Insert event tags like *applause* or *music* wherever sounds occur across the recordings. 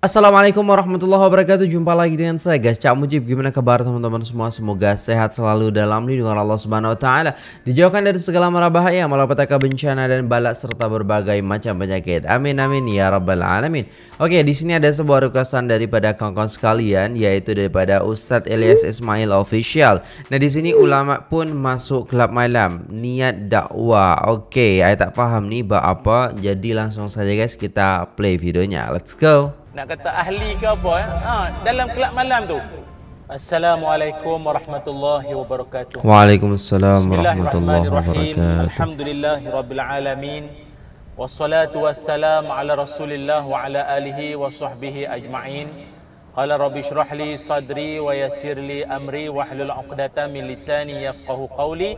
Assalamualaikum warahmatullahi wabarakatuh Jumpa lagi dengan saya guys Cak Mujib Gimana kabar teman-teman semua Semoga sehat selalu dalam lindungan Allah subhanahu wa ta'ala Dijauhkan dari segala marabahaya Malapetaka bencana dan balak Serta berbagai macam penyakit Amin amin ya rabbal alamin Oke di sini ada sebuah rukasan daripada kawan-kawan sekalian Yaitu daripada Ustadz Elias Ismail Official Nah di sini ulama pun masuk klub malam Niat dakwah Oke saya tak faham nih apa Jadi langsung saja guys kita play videonya Let's go nak kata ahli ke apa ya? ha, dalam kelab malam tu Assalamualaikum warahmatullahi wabarakatuh Waalaikumsalam warahmatullahi wabarakatuh Alhamdulillahi rabbil alamin Wassalatu wassalam ala rasulillah wa ala alihi wa sahbihi ajma'in Qala rabbi syrah li sadri wa yasir li amri wa ahlul uqdata min lisani yafqahu qawli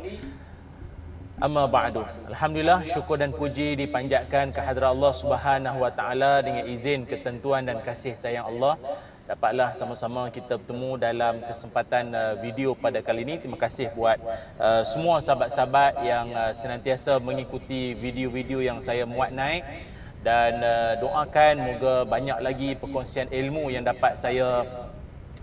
Amma ba'du. Alhamdulillah syukur dan puji dipanjatkan ke Allah Subhanahu wa taala dengan izin ketentuan dan kasih sayang Allah. Dapatlah sama-sama kita bertemu dalam kesempatan uh, video pada kali ini. Terima kasih buat uh, semua sahabat-sahabat yang uh, senantiasa mengikuti video-video yang saya muat naik dan doakan moga banyak lagi perkongsian ilmu yang dapat saya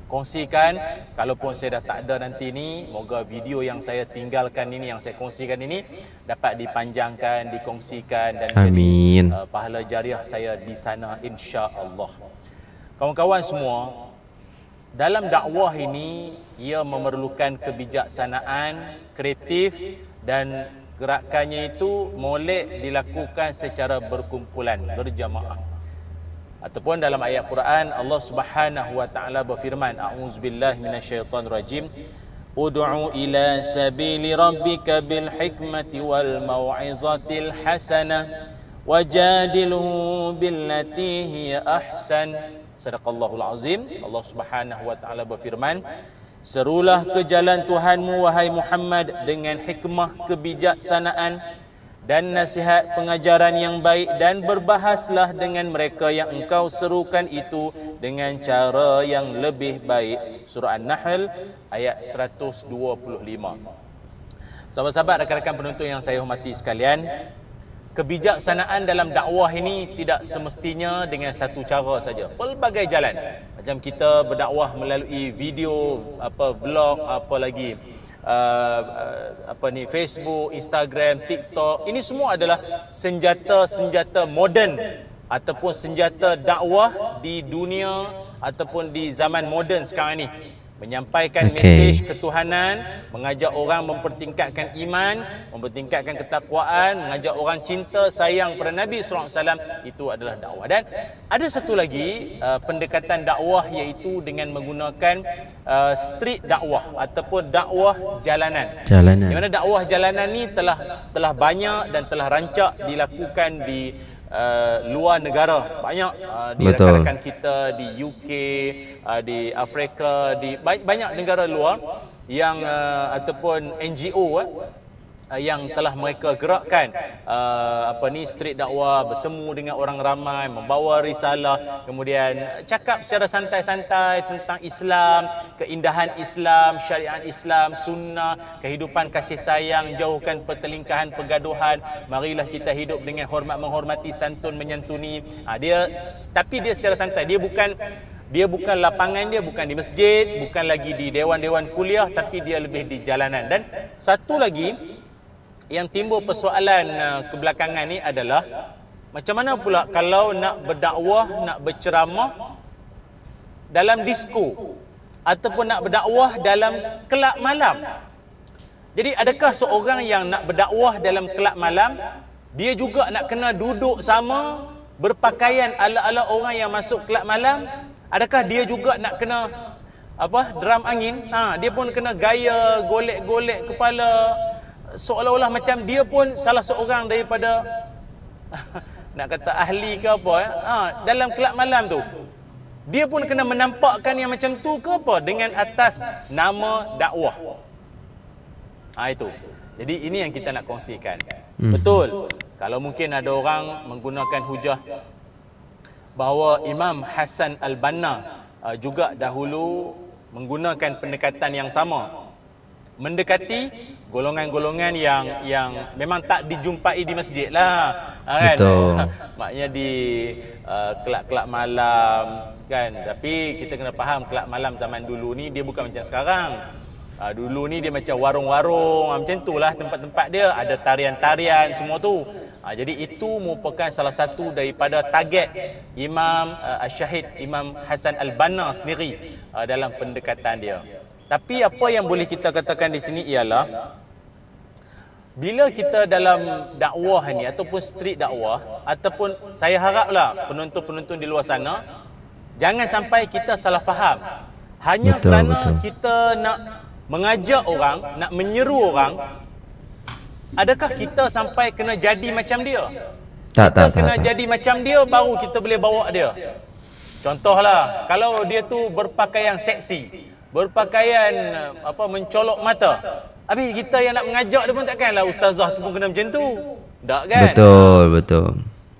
kongsikan kalaupun saya dah tak ada nanti ni moga video yang saya tinggalkan ini yang saya kongsikan ini dapat dipanjangkan dikongsikan dan amin jadi, uh, pahala jariah saya di sana insya-Allah kawan-kawan semua dalam dakwah ini ia memerlukan kebijaksanaan kreatif dan gerakannya itu boleh dilakukan secara berkumpulan berjamaah ataupun dalam ayat Quran Allah Subhanahu wa taala berfirman a'udzubillahi minasyaitonirrajim ud'u ila sabili rabbika bil hikmati wal mau'izatil hasanah wajadilhu billati hiya ahsan sadaqallahul azim Allah Subhanahu wa taala berfirman serulah ke jalan Tuhanmu wahai Muhammad dengan hikmah kebijaksanaan dan nasihat pengajaran yang baik dan berbahaslah dengan mereka yang engkau serukan itu dengan cara yang lebih baik. Surah An-Nahl ayat 125. Sahabat-sahabat rakan-rakan penonton yang saya hormati sekalian, kebijaksanaan dalam dakwah ini tidak semestinya dengan satu cara saja. Pelbagai jalan. Macam kita berdakwah melalui video, apa vlog, apa lagi. Uh, uh, apa ni Facebook, Instagram, TikTok. Ini semua adalah senjata-senjata moden ataupun senjata dakwah di dunia ataupun di zaman moden sekarang ini menyampaikan okay. mesej ketuhanan, mengajak orang mempertingkatkan iman, mempertingkatkan ketakwaan, mengajak orang cinta sayang kepada Nabi SAW itu adalah dakwah. Dan ada satu lagi uh, pendekatan dakwah iaitu dengan menggunakan uh, street dakwah ataupun dakwah jalanan. Jalanan. Di mana dakwah jalanan ni telah telah banyak dan telah rancak dilakukan di uh, luar negara banyak uh, di Betul. rakan kita di UK uh, di Afrika di banyak negara luar yang uh, ataupun NGO uh, eh, Eh, yang telah mereka gerakkan uh, apa ni street dakwah bertemu dengan orang ramai membawa risalah kemudian cakap secara santai-santai tentang Islam keindahan Islam syariat Islam sunnah kehidupan kasih sayang jauhkan pertelingkahan pergaduhan marilah kita hidup dengan hormat menghormati santun menyantuni uh, ah, dia tapi dia secara santai dia bukan dia bukan lapangan dia bukan di masjid bukan lagi di dewan-dewan kuliah tapi dia lebih di jalanan dan satu lagi yang timbul persoalan uh, kebelakangan ni adalah macam mana pula kalau nak berdakwah, nak berceramah dalam disko ataupun nak berdakwah dalam kelab malam? Jadi adakah seorang yang nak berdakwah dalam kelab malam dia juga nak kena duduk sama berpakaian ala-ala orang yang masuk kelab malam? Adakah dia juga nak kena apa Dram angin? Ha, dia pun kena gaya golek-golek kepala seolah-olah macam dia pun salah seorang daripada *laughs* nak kata ahli ke apa eh? ha, dalam kelab malam tu dia pun kena menampakkan yang macam tu ke apa dengan atas nama dakwah ha, itu jadi ini yang kita nak kongsikan hmm. betul kalau mungkin ada orang menggunakan hujah bahawa Imam Hasan Al-Banna uh, juga dahulu menggunakan pendekatan yang sama mendekati golongan-golongan yang yang memang tak dijumpai di masjid lah. Ha, kan? Betul. *laughs* Maknanya di kelak-kelak uh, kelab malam kan. Tapi kita kena faham kelak malam zaman dulu ni dia bukan macam sekarang. Uh, dulu ni dia macam warung-warung ha, macam tu lah tempat-tempat dia ada tarian-tarian semua tu. Uh, jadi itu merupakan salah satu daripada target Imam uh, Syahid Imam Hasan Al-Banna sendiri uh, dalam pendekatan dia. Tapi apa yang boleh kita katakan di sini ialah bila kita dalam dakwah ni ataupun street dakwah ataupun saya haraplah penonton-penonton di luar sana jangan sampai kita salah faham. Hanya betul, kerana betul. kita nak mengajak orang, nak menyeru orang adakah kita sampai kena jadi macam dia? Tak, kita tak. Kena tak. jadi macam dia baru kita boleh bawa dia. Contohlah, kalau dia tu berpakaian seksi, berpakaian apa mencolok mata. Abi kita yang nak mengajak dia pun takkanlah ustazah tu pun kena macam tu. Tak kan? Betul, betul.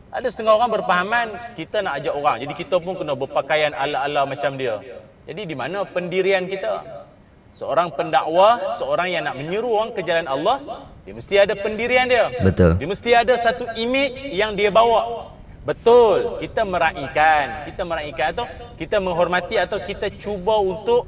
Ada setengah orang berpahaman kita nak ajak orang. Jadi kita pun kena berpakaian ala-ala macam dia. Jadi di mana pendirian kita? Seorang pendakwah, seorang yang nak menyuruh orang ke jalan Allah, dia mesti ada pendirian dia. Betul. Dia mesti ada satu image yang dia bawa. Betul, kita meraihkan. Kita meraihkan atau kita menghormati atau kita cuba untuk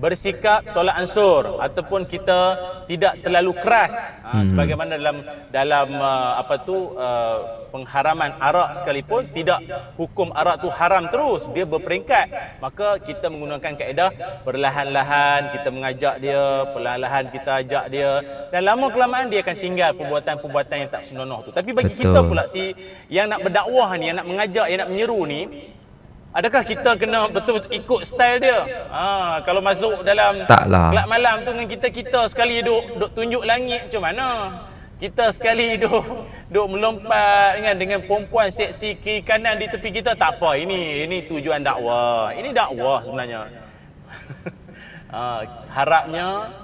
bersikap tolak ansur ataupun kita tidak terlalu keras ha, hmm. sebagaimana dalam dalam uh, apa tu uh, pengharaman arak sekalipun tidak hukum arak tu haram terus dia berperingkat maka kita menggunakan kaedah perlahan-lahan kita mengajak dia perlahan-lahan kita ajak dia dan lama kelamaan dia akan tinggal perbuatan-perbuatan yang tak senonoh tu tapi bagi Betul. kita pula si yang nak berdakwah ni yang nak mengajak yang nak menyeru ni Adakah kita kena betul-betul ikut style dia? Ha, kalau masuk dalam taklah. kelab malam tu dengan kita kita sekali duk duk tunjuk langit macam mana? Kita sekali duk duk melompat dengan dengan perempuan seksi kiri kanan di tepi kita tak apa. Ini ini tujuan dakwah. Ini dakwah sebenarnya. *laughs* Ha, harapnya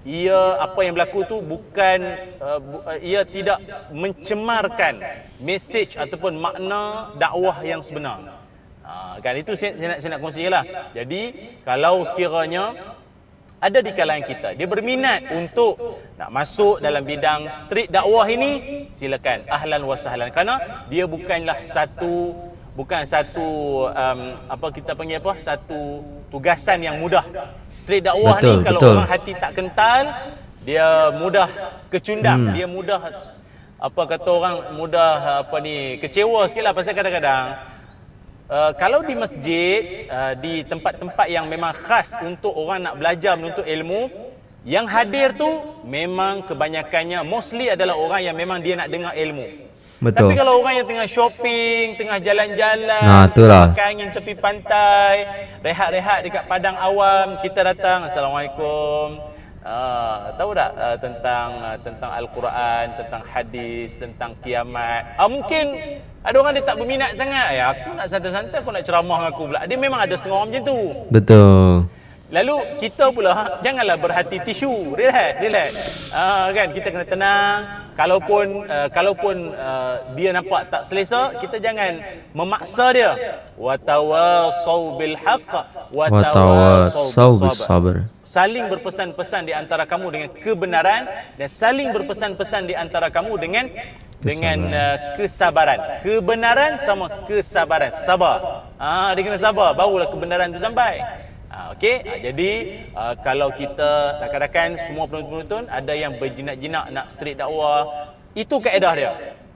ia apa yang berlaku tu bukan eh, eh, ia tidak mencemarkan mesej ataupun makna dakwah yang sebenar. Ah, kan itu saya, saya nak saya nak kongsilah. Jadi kalau sekiranya ada di kalangan kita dia berminat untuk nak masuk dalam bidang street dakwah ini silakan ahlan wa sahlan kerana dia bukanlah satu bukan satu um, apa kita panggil apa satu tugasan yang mudah street dakwah betul, ni kalau betul. orang hati tak kental dia mudah kecundang hmm. dia mudah apa kata orang mudah apa ni kecewa sikitlah pasal kadang-kadang Uh, kalau di masjid, uh, di tempat-tempat yang memang khas untuk orang nak belajar menuntut ilmu, yang hadir tu memang kebanyakannya mostly adalah orang yang memang dia nak dengar ilmu. Betul. Tapi kalau orang yang tengah shopping, tengah jalan-jalan, nah, itulah. kain tepi pantai, rehat-rehat dekat padang awam, kita datang, Assalamualaikum. Ah, tahu tak uh, tentang uh, tentang al-Quran, tentang hadis, tentang kiamat. Uh, mungkin ada orang dia tak berminat sangat. Ya, aku nak santai-santai, aku nak ceramah dengan aku pula. Dia memang ada setengah orang macam tu. Betul. Lalu kita pula ha, janganlah berhati tisu. Relax, relax. Uh, kan kita kena tenang. Kalaupun uh, kalaupun uh, dia nampak tak selesa, kita jangan memaksa dia. Watawasau bil haqq watawasau bis sabr. Saling berpesan-pesan di antara kamu dengan kebenaran dan saling berpesan-pesan di antara kamu dengan dengan uh, kesabaran. Kebenaran sama kesabaran. Sabar. Ah, dia kena sabar barulah kebenaran tu sampai. Ah, okey, ah, jadi uh, kalau kita rakan-rakan semua penonton-penonton ada yang berjinak-jinak nak straight dakwah, itu kaedah dia.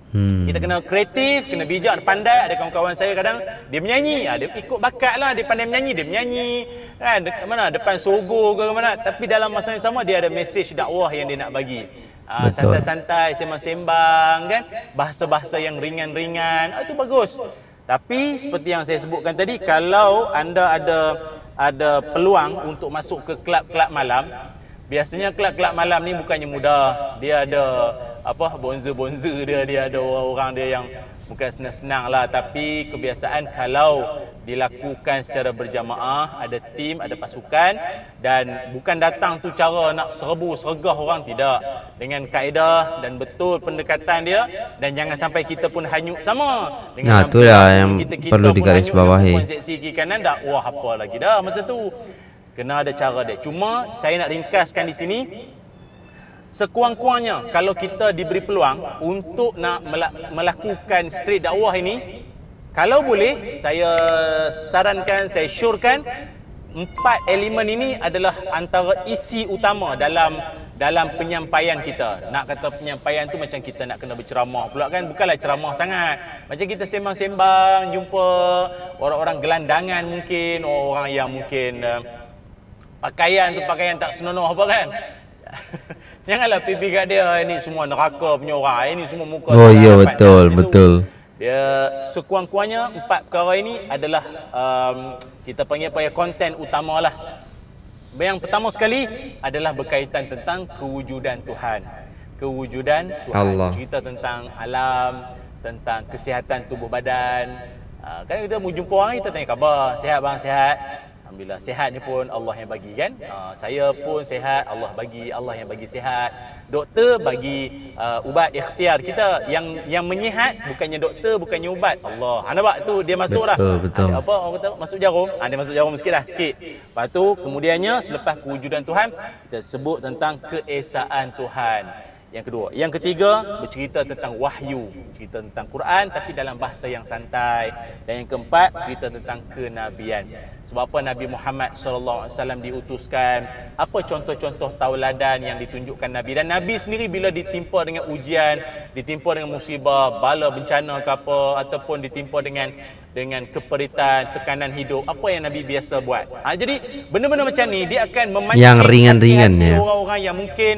Hmm. Kita kena kreatif, kena bijak, pandai. Ada kawan-kawan saya kadang dia menyanyi, ha, dia ikut bakat lah, dia pandai menyanyi, dia menyanyi. Kan, de- mana depan sogo ke mana, tapi dalam masa yang sama dia ada message dakwah yang dia nak bagi. Ha, santai-santai, sembang-sembang kan, bahasa-bahasa yang ringan-ringan, ha, itu bagus. Tapi seperti yang saya sebutkan tadi, kalau anda ada ada peluang untuk masuk ke kelab-kelab malam biasanya kelab-kelab malam ni bukannya mudah dia ada apa bonzer-bonzer dia dia ada orang-orang dia yang bukan senang-senang lah tapi kebiasaan kalau dilakukan secara berjamaah ada tim ada pasukan dan bukan datang tu cara nak serbu sergah orang tidak dengan kaedah dan betul pendekatan dia dan jangan sampai kita pun hanyut sama dengan nah itulah kita, yang kita, kita perlu digaris bawah ni kanan dah wah apa lagi dah masa tu kena ada cara dia cuma saya nak ringkaskan di sini sekurang-kurangnya kalau kita diberi peluang untuk nak melakukan street dakwah ini kalau boleh saya sarankan saya syorkan empat elemen ini adalah antara isi utama dalam dalam penyampaian kita nak kata penyampaian tu macam kita nak kena berceramah pula kan bukanlah ceramah sangat macam kita sembang-sembang jumpa orang-orang gelandangan mungkin orang yang mungkin uh, pakaian tu pakaian tak senonoh apa kan *laughs* Janganlah pergi kat dia ah, ini semua neraka punya orang. Ah, ini semua muka. Oh ya betul, dia betul. Dia sekurang-kurangnya empat perkara ini adalah um, kita panggil apa ya konten utamalah. Yang pertama sekali adalah berkaitan tentang kewujudan Tuhan. Kewujudan Tuhan. Allah. Cerita tentang alam, tentang kesihatan tubuh badan. Uh, kan kita mau jumpa orang kita tanya khabar, sihat bang, sihat. Alhamdulillah sehat ni pun Allah yang bagi kan. Uh, saya pun sehat Allah bagi, Allah yang bagi sehat. Doktor bagi uh, ubat ikhtiar kita yang yang menyihat bukannya doktor bukannya ubat. Allah. Ha nampak tu dia masuk dah. Apa orang kata masuk jarum? Ha, dia masuk jarum sikit lah sikit. Lepas tu kemudiannya selepas kewujudan Tuhan kita sebut tentang keesaan Tuhan. Yang kedua, yang ketiga bercerita tentang wahyu, cerita tentang Quran tapi dalam bahasa yang santai. Dan yang keempat cerita tentang kenabian. Sebab apa Nabi Muhammad SAW diutuskan? Apa contoh-contoh tauladan yang ditunjukkan Nabi dan Nabi sendiri bila ditimpa dengan ujian, ditimpa dengan musibah, bala bencana ke apa ataupun ditimpa dengan dengan keperitan, tekanan hidup, apa yang Nabi biasa buat? Ha, jadi benda-benda macam ni dia akan memancing yang ringan-ringannya. Orang-orang yang mungkin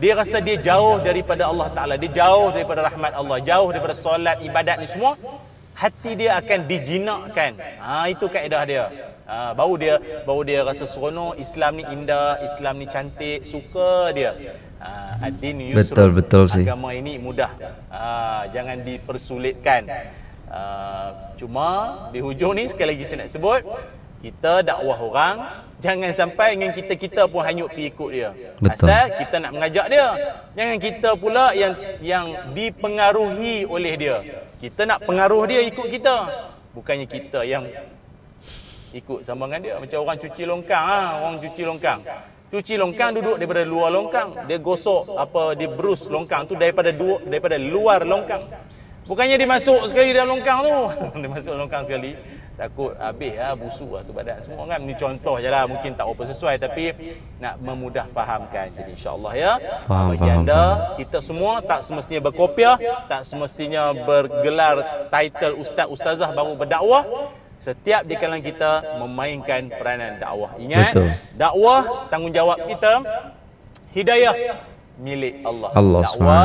dia rasa dia jauh daripada Allah Ta'ala. Dia jauh daripada rahmat Allah. Jauh daripada solat, ibadat ni semua. Hati dia akan dijinakkan. Ha, itu kaedah dia. Ha, baru dia baru dia rasa seronok. Islam ni indah. Islam ni cantik. Suka dia. Ha, ad Betul, betul sih. Agama ini mudah. Ha, jangan dipersulitkan. Ha, cuma di hujung ni sekali lagi saya nak sebut kita dakwah orang jangan sampai dengan kita-kita pun hanyut pergi ikut dia Betul. asal kita nak mengajak dia jangan kita pula yang yang dipengaruhi oleh dia kita nak pengaruh dia ikut kita bukannya kita yang ikut sama dia macam orang cuci longkang ah orang cuci longkang cuci longkang duduk daripada luar longkang dia gosok apa dia brus longkang tu daripada daripada luar longkang Bukannya dia masuk sekali dalam longkang tu. *laughs* dia masuk longkang sekali. Takut habis lah, busuk lah tu badan semua kan. ni contoh je lah. Mungkin tak apa sesuai tapi nak memudah fahamkan. Jadi insyaAllah ya. Faham, Bagi anda, kita semua tak semestinya berkopiah. Tak semestinya bergelar title ustaz-ustazah baru berdakwah. Setiap di kalangan kita memainkan peranan dakwah. Ingat, Betul. dakwah tanggungjawab kita. Hidayah milik Allah. Allah dakwah,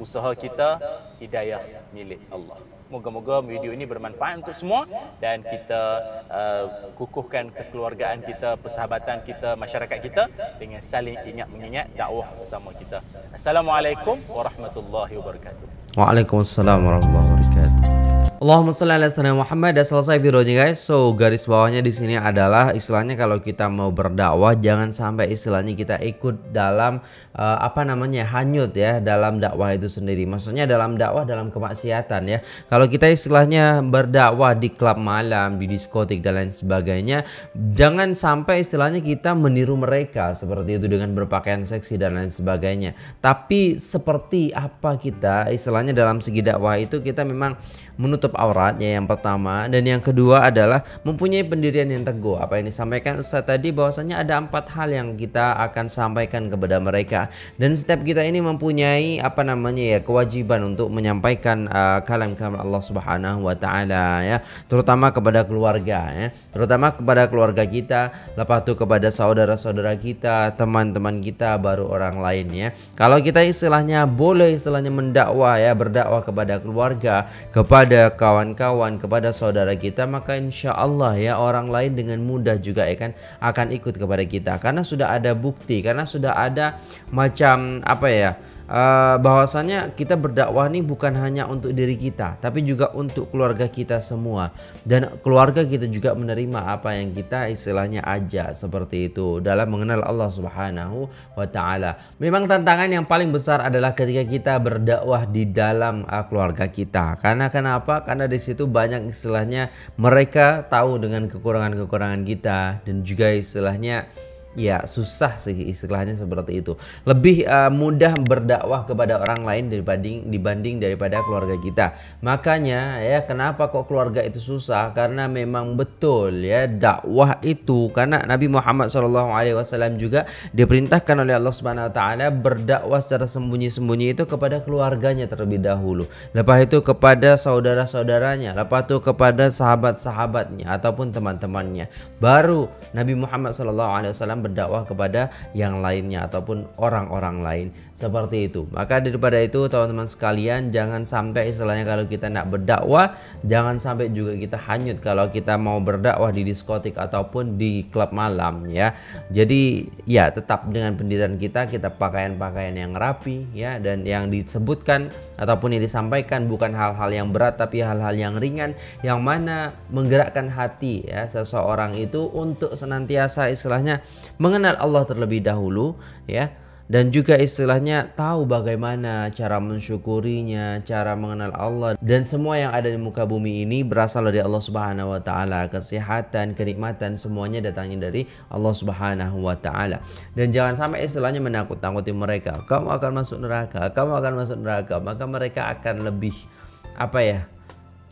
usaha kita, hidayah milik Allah. Moga-moga video ini bermanfaat untuk semua dan kita uh, kukuhkan kekeluargaan kita, persahabatan kita, masyarakat kita dengan saling ingat-mengingat dakwah sesama kita. Assalamualaikum warahmatullahi wabarakatuh. Waalaikumsalam warahmatullahi wabarakatuh. Allahumma sholli ala sayyidina Muhammad dan selesai videonya guys. So garis bawahnya di sini adalah istilahnya kalau kita mau berdakwah jangan sampai istilahnya kita ikut dalam uh, apa namanya hanyut ya dalam dakwah itu sendiri. Maksudnya dalam dakwah dalam kemaksiatan ya. Kalau kita istilahnya berdakwah di klub malam, di diskotik dan lain sebagainya, jangan sampai istilahnya kita meniru mereka seperti itu dengan berpakaian seksi dan lain sebagainya. Tapi seperti apa kita istilahnya dalam segi dakwah itu kita memang menutup menutup auratnya yang pertama dan yang kedua adalah mempunyai pendirian yang teguh apa yang disampaikan Ustaz tadi bahwasanya ada empat hal yang kita akan sampaikan kepada mereka dan setiap kita ini mempunyai apa namanya ya kewajiban untuk menyampaikan uh, kalam kalam Allah Subhanahu wa taala ya terutama kepada keluarga ya terutama kepada keluarga kita lepas itu kepada saudara-saudara kita teman-teman kita baru orang lain ya kalau kita istilahnya boleh istilahnya mendakwah ya berdakwah kepada keluarga kepada kawan-kawan, kepada saudara kita, maka insya Allah ya orang lain dengan mudah juga ya kan akan ikut kepada kita karena sudah ada bukti, karena sudah ada macam apa ya Eh, bahwasanya kita berdakwah ini bukan hanya untuk diri kita tapi juga untuk keluarga kita semua dan keluarga kita juga menerima apa yang kita istilahnya ajak seperti itu dalam mengenal Allah Subhanahu wa taala. Memang tantangan yang paling besar adalah ketika kita berdakwah di dalam uh, keluarga kita. Karena kenapa? Karena di situ banyak istilahnya mereka tahu dengan kekurangan-kekurangan kita dan juga istilahnya ya susah sih istilahnya seperti itu lebih uh, mudah berdakwah kepada orang lain dibanding dibanding daripada keluarga kita makanya ya kenapa kok keluarga itu susah karena memang betul ya dakwah itu karena Nabi Muhammad SAW juga diperintahkan oleh Allah Subhanahu Wa Taala berdakwah secara sembunyi-sembunyi itu kepada keluarganya terlebih dahulu lepas itu kepada saudara-saudaranya lepas itu kepada sahabat-sahabatnya ataupun teman-temannya baru Nabi Muhammad SAW berdakwah kepada yang lainnya ataupun orang-orang lain seperti itu maka daripada itu teman-teman sekalian jangan sampai istilahnya kalau kita nak berdakwah jangan sampai juga kita hanyut kalau kita mau berdakwah di diskotik ataupun di klub malam ya jadi ya tetap dengan pendirian kita kita pakaian-pakaian yang rapi ya dan yang disebutkan ataupun yang disampaikan bukan hal-hal yang berat tapi hal-hal yang ringan yang mana menggerakkan hati ya seseorang itu untuk senantiasa istilahnya mengenal Allah terlebih dahulu ya dan juga istilahnya tahu bagaimana cara mensyukurinya, cara mengenal Allah dan semua yang ada di muka bumi ini berasal dari Allah Subhanahu wa taala. Kesehatan, kenikmatan semuanya datangnya dari Allah Subhanahu wa taala. Dan jangan sampai istilahnya menakut-nakuti mereka. Kamu akan masuk neraka, kamu akan masuk neraka, maka mereka akan lebih apa ya?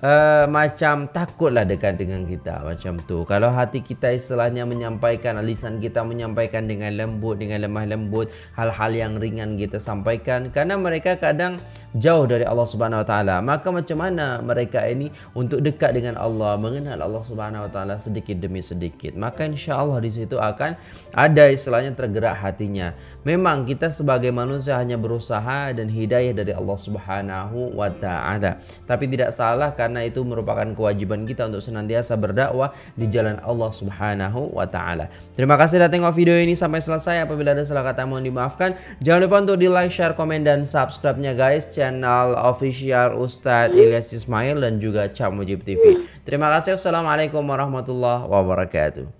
uh, macam takutlah dekat dengan kita macam tu. Kalau hati kita istilahnya menyampaikan, alisan kita menyampaikan dengan lembut, dengan lemah lembut, hal-hal yang ringan kita sampaikan. Karena mereka kadang jauh dari Allah Subhanahu Wa Maka macam mana mereka ini untuk dekat dengan Allah, mengenal Allah Subhanahu Wa sedikit demi sedikit. Maka insya Allah di situ akan ada istilahnya tergerak hatinya. Memang kita sebagai manusia hanya berusaha dan hidayah dari Allah Subhanahu Wa Tapi tidak salah kan karena itu merupakan kewajiban kita untuk senantiasa berdakwah di jalan Allah Subhanahu wa taala. Terima kasih sudah tengok video ini sampai selesai. Apabila ada salah kata mohon dimaafkan. Jangan lupa untuk di-like, share, komen dan subscribe-nya guys channel official Ustadz Ilyas Ismail dan juga Cak Mujib TV. Terima kasih. Wassalamualaikum warahmatullahi wabarakatuh.